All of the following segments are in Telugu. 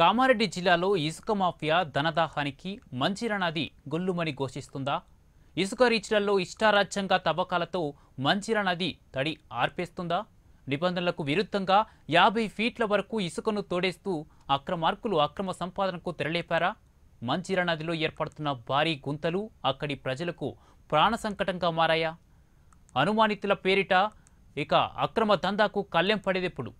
కామారెడ్డి జిల్లాలో ఇసుక మాఫియా ధనదాహానికి మంచిర నది గొల్లుమని ఘోషిస్తుందా ఇసుక రీచ్లలో ఇష్టారాజ్యంగా తవ్వకాలతో మంచిర నది తడి ఆర్పేస్తుందా నిబంధనలకు విరుద్ధంగా యాభై ఫీట్ల వరకు ఇసుకను తోడేస్తూ అక్రమార్కులు అక్రమ సంపాదనకు తెరలేపారా మంచిర నదిలో ఏర్పడుతున్న భారీ గుంతలు అక్కడి ప్రజలకు ప్రాణ సంకటంగా మారాయా అనుమానితుల పేరిట ఇక అక్రమ దందాకు కళ్ళెం పడేదెప్పుడు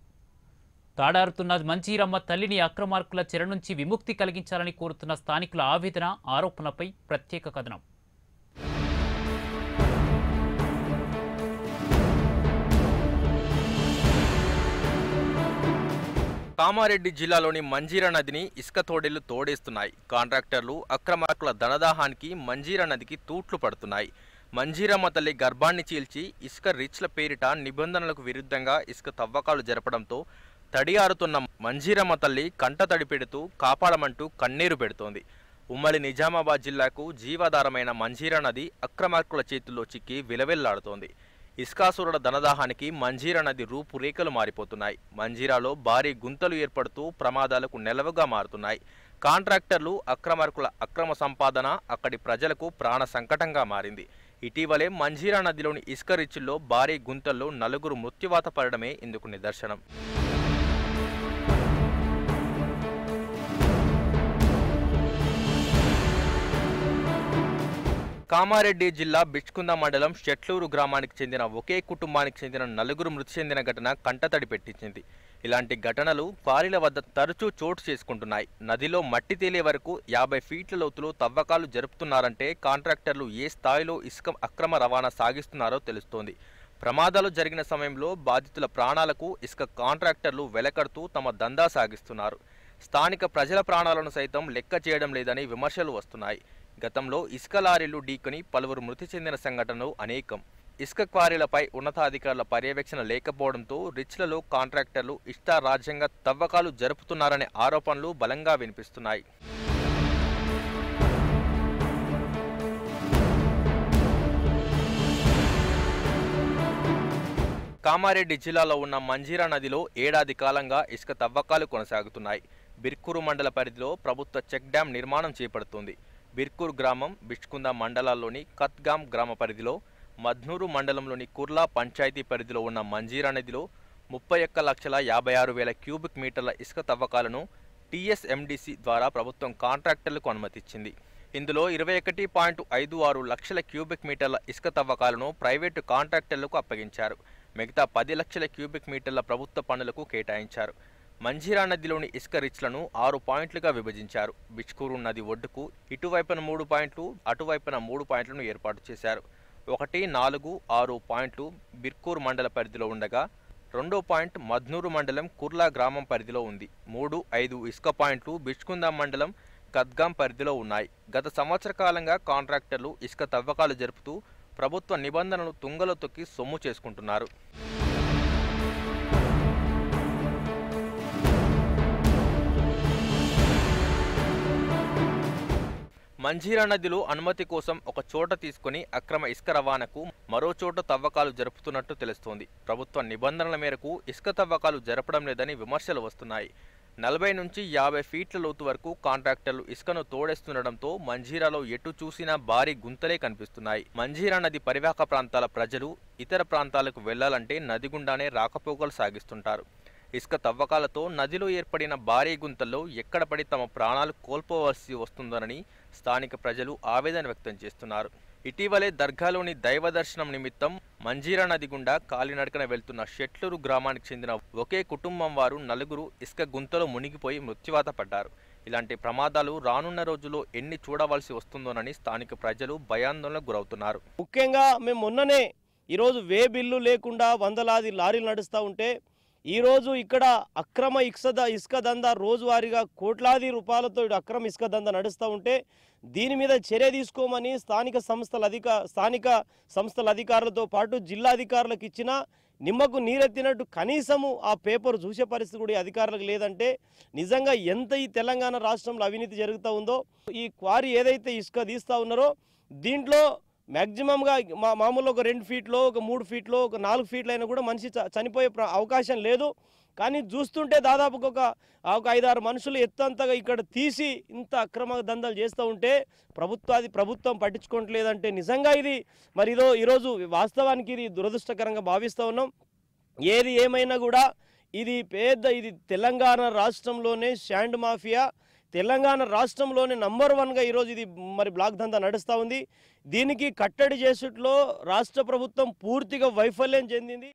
తాడారుతున్న మంజీరమ్మ తల్లిని అక్రమార్కుల చెర నుంచి విముక్తి కలిగించాలని కోరుతున్న స్థానికుల ఆవేదన ఆరోపణలపై ప్రత్యేక కథనం కామారెడ్డి జిల్లాలోని మంజీర నదిని ఇసుక తోడేళ్లు తోడేస్తున్నాయి కాంట్రాక్టర్లు అక్రమార్కుల ధనదాహానికి మంజీర నదికి తూట్లు పడుతున్నాయి మంజీరమ్మ తల్లి గర్భాన్ని చీల్చి ఇసుక రిచ్ల పేరిట నిబంధనలకు విరుద్ధంగా ఇసుక తవ్వకాలు జరపడంతో తడి ఆరుతున్న మంజీరమ్మ తల్లి కంట తడి పెడుతూ కాపాడమంటూ కన్నీరు పెడుతోంది ఉమ్మడి నిజామాబాద్ జిల్లాకు జీవాధారమైన మంజీరా నది అక్రమార్కుల చేతుల్లో చిక్కి విలవెల్లాడుతోంది ఇస్కాసురుల ధనదాహానికి మంజీరా నది రూపురేఖలు మారిపోతున్నాయి మంజీరాలో భారీ గుంతలు ఏర్పడుతూ ప్రమాదాలకు నెలవుగా మారుతున్నాయి కాంట్రాక్టర్లు అక్రమార్కుల అక్రమ సంపాదన అక్కడి ప్రజలకు ప్రాణ సంకటంగా మారింది ఇటీవలే మంజీరా నదిలోని ఇసుక రిచ్ల్లో భారీ గుంతల్లో నలుగురు మృత్యువాత పడడమే ఇందుకు నిదర్శనం కామారెడ్డి జిల్లా బిచ్కుంద మండలం షెట్లూరు గ్రామానికి చెందిన ఒకే కుటుంబానికి చెందిన నలుగురు మృతి చెందిన ఘటన కంటతడి పెట్టించింది ఇలాంటి ఘటనలు క్వారీల వద్ద తరచూ చోటు చేసుకుంటున్నాయి నదిలో మట్టి తేలే వరకు యాభై ఫీట్ల లోతులో తవ్వకాలు జరుపుతున్నారంటే కాంట్రాక్టర్లు ఏ స్థాయిలో ఇసుక అక్రమ రవాణా సాగిస్తున్నారో తెలుస్తోంది ప్రమాదాలు జరిగిన సమయంలో బాధితుల ప్రాణాలకు ఇసుక కాంట్రాక్టర్లు వెలకడుతూ తమ దందా సాగిస్తున్నారు స్థానిక ప్రజల ప్రాణాలను సైతం లెక్క చేయడం లేదని విమర్శలు వస్తున్నాయి గతంలో ఇసుక లారీలు ఢీకొని పలువురు మృతి చెందిన సంఘటనలు అనేకం ఇసుక క్వారీలపై ఉన్నతాధికారుల పర్యవేక్షణ లేకపోవడంతో రిచ్లలో కాంట్రాక్టర్లు ఇష్టారాజ్యంగా తవ్వకాలు జరుపుతున్నారనే ఆరోపణలు బలంగా వినిపిస్తున్నాయి కామారెడ్డి జిల్లాలో ఉన్న మంజీరా నదిలో ఏడాది కాలంగా ఇసుక తవ్వకాలు కొనసాగుతున్నాయి బిర్కూరు మండల పరిధిలో ప్రభుత్వ చెక్ డ్యాం నిర్మాణం చేపడుతుంది బిర్కూర్ గ్రామం బిష్కుంద మండలాల్లోని కత్గామ్ గ్రామ పరిధిలో మధ్నూరు మండలంలోని కుర్లా పంచాయతీ పరిధిలో ఉన్న మంజీరా నదిలో ముప్పై ఒక్క లక్షల యాభై ఆరు వేల క్యూబిక్ మీటర్ల ఇసుక తవ్వకాలను టీఎస్ఎండిసి ద్వారా ప్రభుత్వం కాంట్రాక్టర్లకు అనుమతిచ్చింది ఇందులో ఇరవై ఒకటి పాయింట్ ఐదు ఆరు లక్షల క్యూబిక్ మీటర్ల ఇసుక తవ్వకాలను ప్రైవేటు కాంట్రాక్టర్లకు అప్పగించారు మిగతా పది లక్షల క్యూబిక్ మీటర్ల ప్రభుత్వ పనులకు కేటాయించారు మంజీరా నదిలోని ఇసుక రిచ్లను ఆరు పాయింట్లుగా విభజించారు బిచ్కూరు నది ఒడ్డుకు ఇటువైపున మూడు పాయింట్లు అటువైపున మూడు పాయింట్లను ఏర్పాటు చేశారు ఒకటి నాలుగు ఆరు పాయింట్లు బిర్కూర్ మండల పరిధిలో ఉండగా రెండో పాయింట్ మధ్నూరు మండలం కుర్లా గ్రామం పరిధిలో ఉంది మూడు ఐదు ఇసుక పాయింట్లు బిచ్కుందా మండలం కద్గాం పరిధిలో ఉన్నాయి గత సంవత్సర కాలంగా కాంట్రాక్టర్లు ఇసుక తవ్వకాలు జరుపుతూ ప్రభుత్వ నిబంధనలు తుంగలో తొక్కి సొమ్ము చేసుకుంటున్నారు మంజీరా నదిలో అనుమతి కోసం ఒక చోట తీసుకుని అక్రమ ఇసుక రవాణాకు మరో చోట తవ్వకాలు జరుపుతున్నట్టు తెలుస్తోంది ప్రభుత్వ నిబంధనల మేరకు ఇసుక తవ్వకాలు జరపడం లేదని విమర్శలు వస్తున్నాయి నలభై నుంచి యాభై ఫీట్ల లోతు వరకు కాంట్రాక్టర్లు ఇసుకను తోడేస్తుండటంతో మంజీరాలో ఎటు చూసినా భారీ గుంతలే కనిపిస్తున్నాయి మంజీరా నది పరివాహక ప్రాంతాల ప్రజలు ఇతర ప్రాంతాలకు వెళ్లాలంటే నది గుండానే రాకపోకలు సాగిస్తుంటారు ఇసుక తవ్వకాలతో నదిలో ఏర్పడిన భారీ గుంతల్లో ఎక్కడ పడి తమ ప్రాణాలు కోల్పోవలసి వస్తుందనని స్థానిక ప్రజలు ఆవేదన వ్యక్తం చేస్తున్నారు ఇటీవలే దర్గాలోని దైవ దర్శనం నిమిత్తం మంజీరా నది గుండా కాలినడకన వెళ్తున్న షెట్లూరు గ్రామానికి చెందిన ఒకే కుటుంబం వారు నలుగురు ఇసుక గుంతలో మునిగిపోయి మృత్యువాత పడ్డారు ఇలాంటి ప్రమాదాలు రానున్న రోజుల్లో ఎన్ని చూడవలసి వస్తుందోనని స్థానిక ప్రజలు భయాందోళనకు గురవుతున్నారు ముఖ్యంగా మేము మొన్ననే ఈరోజు వే బిల్లు లేకుండా వందలాది లారీలు నడుస్తూ ఉంటే ఈరోజు ఇక్కడ అక్రమ ఇసుక ఇసుక దందా రోజువారీగా కోట్లాది రూపాయలతో అక్రమ ఇసుక దందా నడుస్తూ ఉంటే దీని మీద చర్య తీసుకోమని స్థానిక సంస్థల అధిక స్థానిక సంస్థల అధికారులతో పాటు జిల్లా అధికారులకు ఇచ్చిన నిమ్మకు నీరెత్తినట్టు కనీసము ఆ పేపర్ చూసే పరిస్థితి కూడా అధికారులకు లేదంటే నిజంగా ఎంత ఈ తెలంగాణ రాష్ట్రంలో అవినీతి జరుగుతూ ఉందో ఈ క్వారీ ఏదైతే ఇసుక తీస్తూ ఉన్నారో దీంట్లో మ్యాక్సిమంగా మా మామూలు ఒక రెండు ఫీట్లో ఒక మూడు ఫీట్లో ఒక నాలుగు ఫీట్లు అయినా కూడా మనిషి చనిపోయే అవకాశం లేదు కానీ చూస్తుంటే దాదాపుగా ఒక ఒక ఐదారు మనుషులు ఎత్తంతగా ఇక్కడ తీసి ఇంత అక్రమ దందాలు చేస్తూ ఉంటే ప్రభుత్వాది ప్రభుత్వం పట్టించుకోవట్లేదంటే నిజంగా ఇది మరి ఇదో ఈరోజు వాస్తవానికి ఇది దురదృష్టకరంగా భావిస్తూ ఉన్నాం ఏది ఏమైనా కూడా ఇది పెద్ద ఇది తెలంగాణ రాష్ట్రంలోనే శాండ్ మాఫియా తెలంగాణ రాష్ట్రంలోనే నంబర్ వన్గా ఈరోజు ఇది మరి బ్లాక్ దందా నడుస్తూ ఉంది దీనికి కట్టడి చేసేట్లో రాష్ట్ర ప్రభుత్వం పూర్తిగా వైఫల్యం చెందింది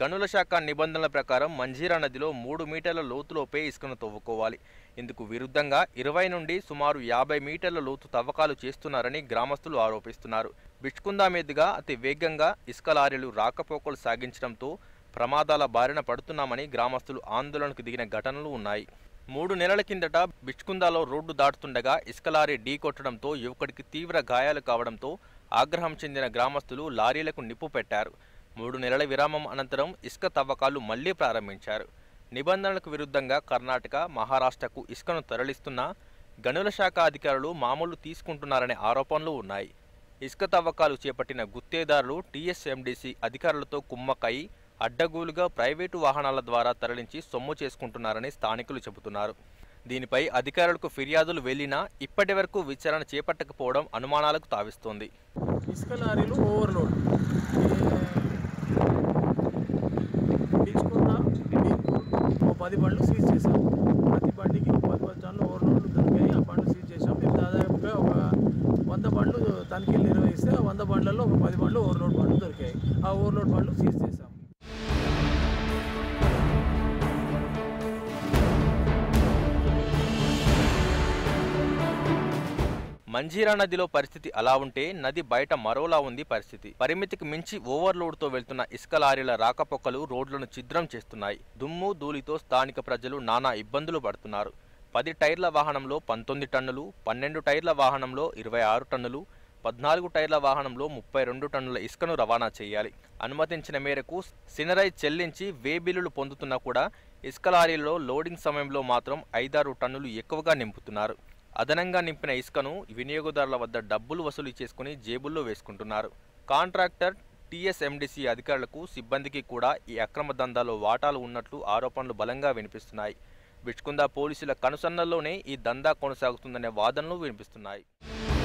గనుల శాఖ నిబంధనల ప్రకారం మంజీరా నదిలో మూడు మీటర్ల లోతులోపే ఇసుకను తవ్వుకోవాలి ఇందుకు విరుద్ధంగా ఇరవై నుండి సుమారు యాభై మీటర్ల లోతు తవ్వకాలు చేస్తున్నారని గ్రామస్తులు ఆరోపిస్తున్నారు బిచ్కుందా మీదుగా అతి వేగంగా ఇసుక లారీలు రాకపోకలు సాగించడంతో ప్రమాదాల బారిన పడుతున్నామని గ్రామస్తులు ఆందోళనకు దిగిన ఘటనలు ఉన్నాయి మూడు నెలల కిందట బిచ్కుందాలో రోడ్డు దాటుతుండగా ఇసుక లారీ కొట్టడంతో యువకుడికి తీవ్ర గాయాలు కావడంతో ఆగ్రహం చెందిన గ్రామస్తులు లారీలకు నిప్పు పెట్టారు మూడు నెలల విరామం అనంతరం ఇసుక తవ్వకాలు మళ్లీ ప్రారంభించారు నిబంధనలకు విరుద్ధంగా కర్ణాటక మహారాష్ట్రకు ఇసుకను తరలిస్తున్నా గనుల శాఖ అధికారులు మామూలు తీసుకుంటున్నారనే ఆరోపణలు ఉన్నాయి ఇసుక తవ్వకాలు చేపట్టిన గుత్తేదారులు టీఎస్ఎండీసీ అధికారులతో కుమ్మకై అడ్డగూలుగా ప్రైవేటు వాహనాల ద్వారా తరలించి సొమ్ము చేసుకుంటున్నారని స్థానికులు చెబుతున్నారు దీనిపై అధికారులకు ఫిర్యాదులు వెళ్లినా ఇప్పటి వరకు విచారణ చేపట్టకపోవడం అనుమానాలకు తావిస్తోంది ఇసుక లారీలు ఓవర్లోడ్ a ti మంజీరా నదిలో పరిస్థితి అలా ఉంటే నది బయట మరోలా ఉంది పరిస్థితి పరిమితికి మించి ఓవర్లోడ్తో వెళ్తున్న ఇసుక లారీల రాకపోకలు రోడ్లను ఛిద్రం చేస్తున్నాయి దుమ్ము ధూళితో స్థానిక ప్రజలు నానా ఇబ్బందులు పడుతున్నారు పది టైర్ల వాహనంలో పంతొమ్మిది టన్నులు పన్నెండు టైర్ల వాహనంలో ఇరవై ఆరు టన్నులు పద్నాలుగు టైర్ల వాహనంలో ముప్పై రెండు టన్నుల ఇసుకను రవాణా చేయాలి అనుమతించిన మేరకు సినరై చెల్లించి వే బిల్లులు పొందుతున్నా కూడా ఇసుక లారీల్లో లోడింగ్ సమయంలో మాత్రం ఐదారు టన్నులు ఎక్కువగా నింపుతున్నారు అదనంగా నింపిన ఇసుకను వినియోగదారుల వద్ద డబ్బులు వసూలు చేసుకుని జేబుల్లో వేసుకుంటున్నారు కాంట్రాక్టర్ టీఎస్ఎండిసి అధికారులకు సిబ్బందికి కూడా ఈ అక్రమ దందాలో వాటాలు ఉన్నట్లు ఆరోపణలు బలంగా వినిపిస్తున్నాయి బిచ్కుంద పోలీసుల కనుసన్నల్లోనే ఈ దందా కొనసాగుతుందనే వాదనలు వినిపిస్తున్నాయి